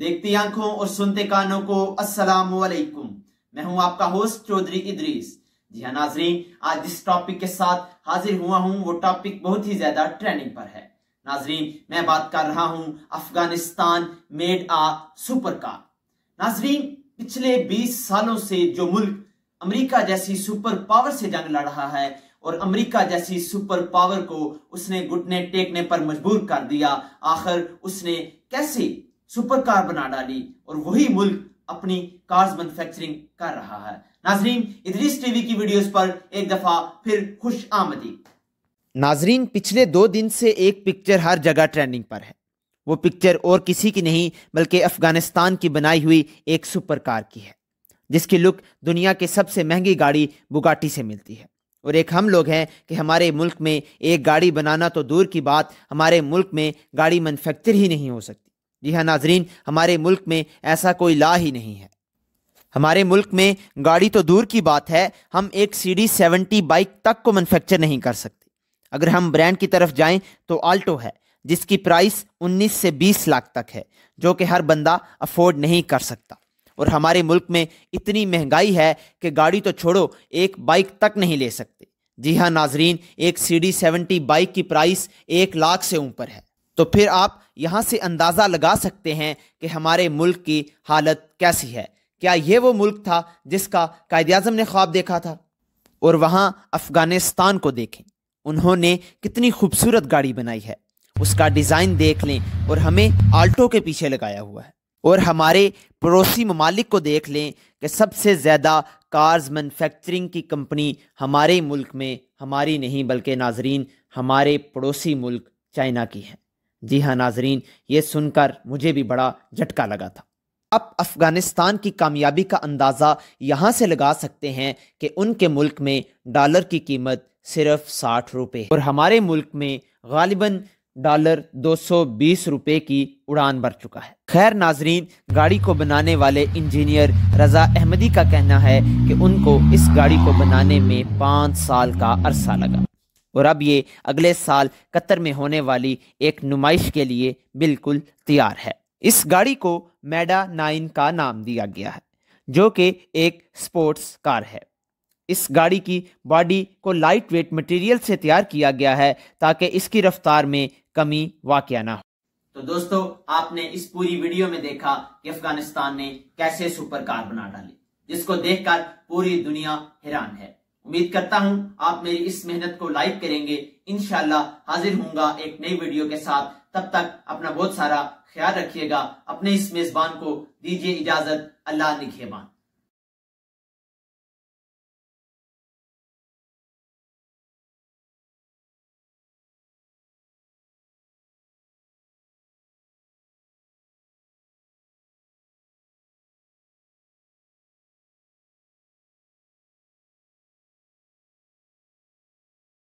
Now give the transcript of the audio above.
देखती आंखों और सुनते कानों को अस्सलाम वालेकुम मैं हूं आपका होस्ट चौधरी इदरीस जी हाँ नाजरीन आज जिस टॉपिक के साथ हाजिर हुआ हूं वो टॉपिक बहुत ही ज्यादा ट्रेंडिंग पर है नाजरीन मैं बात कर रहा हूं Afghanistan made a super car नाजरीन पिछले 20 सालों से जो मुल्क अमेरिका जैसी सुपर पावर से जंग लड़ रहा है और अमेरिका जैसी सुपर पावर को उसने घुटने टेकने पर मजबूर कर दिया आखिर उसने कैसे सुपर कार बना डाली और वही मुल्क अपनी कार्स मैन्युफैक्चरिंग कर रहा है नाजरीन इधरीस टीवी की वीडियोस पर एक दफा फिर खुश आमदी नाजरीन पिछले दो दिन से एक पिक्चर हर जगह ट्रेंडिंग पर है वो पिक्चर और किसी की नहीं बल्कि अफगानिस्तान की बनाई हुई एक सुपर कार की है जिसकी लुक दुनिया के सबसे महंगी गाड़ी बुगाटी से मिलती है और एक हम लोग हैं कि हमारे मुल्क में एक गाड़ी बनाना तो दूर की बात हमारे मुल्क में गाड़ी मैनुफैक्चर ही नहीं हो सकती जी हाँ नाजरीन हमारे मुल्क में ऐसा कोई ला ही नहीं है हमारे मुल्क में गाड़ी तो दूर की बात है हम एक सी डी सेवेंटी बाइक तक को मैनुफेक्चर नहीं कर सकते अगर हम ब्रांड की तरफ जाएं तो आल्टो है जिसकी प्राइस 19 से 20 लाख तक है जो कि हर बंदा अफोर्ड नहीं कर सकता और हमारे मुल्क में इतनी महंगाई है कि गाड़ी तो छोड़ो एक बाइक तक नहीं ले सकते जी हाँ नाजरीन एक सी डी सेवेंटी बाइक की प्राइस एक लाख से ऊपर है तो फिर आप यहाँ से अंदाज़ा लगा सकते हैं कि हमारे मुल्क की हालत कैसी है क्या ये वो मुल्क था जिसका कायद अजम ने ख्वाब देखा था और वहाँ अफ़गानिस्तान को देखें उन्होंने कितनी खूबसूरत गाड़ी बनाई है उसका डिज़ाइन देख लें और हमें आल्टो के पीछे लगाया हुआ है और हमारे पड़ोसी ममालिक को देख लें कि सबसे ज़्यादा कार्स मैनुफेक्चरिंग की कंपनी हमारे मुल्क में हमारी नहीं बल्कि नाजरीन हमारे पड़ोसी मुल्क चाइना की है जी हाँ नाजरीन ये सुनकर मुझे भी बड़ा झटका लगा था आप अफगानिस्तान की कामयाबी का अंदाज़ा यहाँ से लगा सकते हैं कि उनके मुल्क में डॉलर की कीमत सिर्फ साठ रुपये और हमारे मुल्क में गालिबा डॉलर 220 रुपए की उड़ान भर चुका है खैर नाजरीन गाड़ी को बनाने वाले इंजीनियर रजा अहमदी का कहना है कि उनको इस गाड़ी को बनाने में पाँच साल का अरसा लगा और अब ये अगले साल कतर में होने वाली एक नुमाइश के लिए बिल्कुल तैयार है इस गाड़ी को मैडा नाइन का नाम दिया गया है जो कि एक स्पोर्ट्स कार है इस गाड़ी की बॉडी को लाइट वेट मटेरियल से तैयार किया गया है ताकि इसकी रफ्तार में कमी वाक़ ना हो तो दोस्तों आपने इस पूरी वीडियो में देखा कि अफगानिस्तान ने कैसे सुपर कार बना डाली जिसको देखकर पूरी दुनिया हैरान है उम्मीद करता हूं आप मेरी इस मेहनत को लाइक करेंगे इनशाला हाजिर होंगे एक नई वीडियो के साथ तब तक अपना बहुत सारा ख्याल रखिएगा अपने इस मेजबान को दीजिए इजाजत अल्लाह निखेबान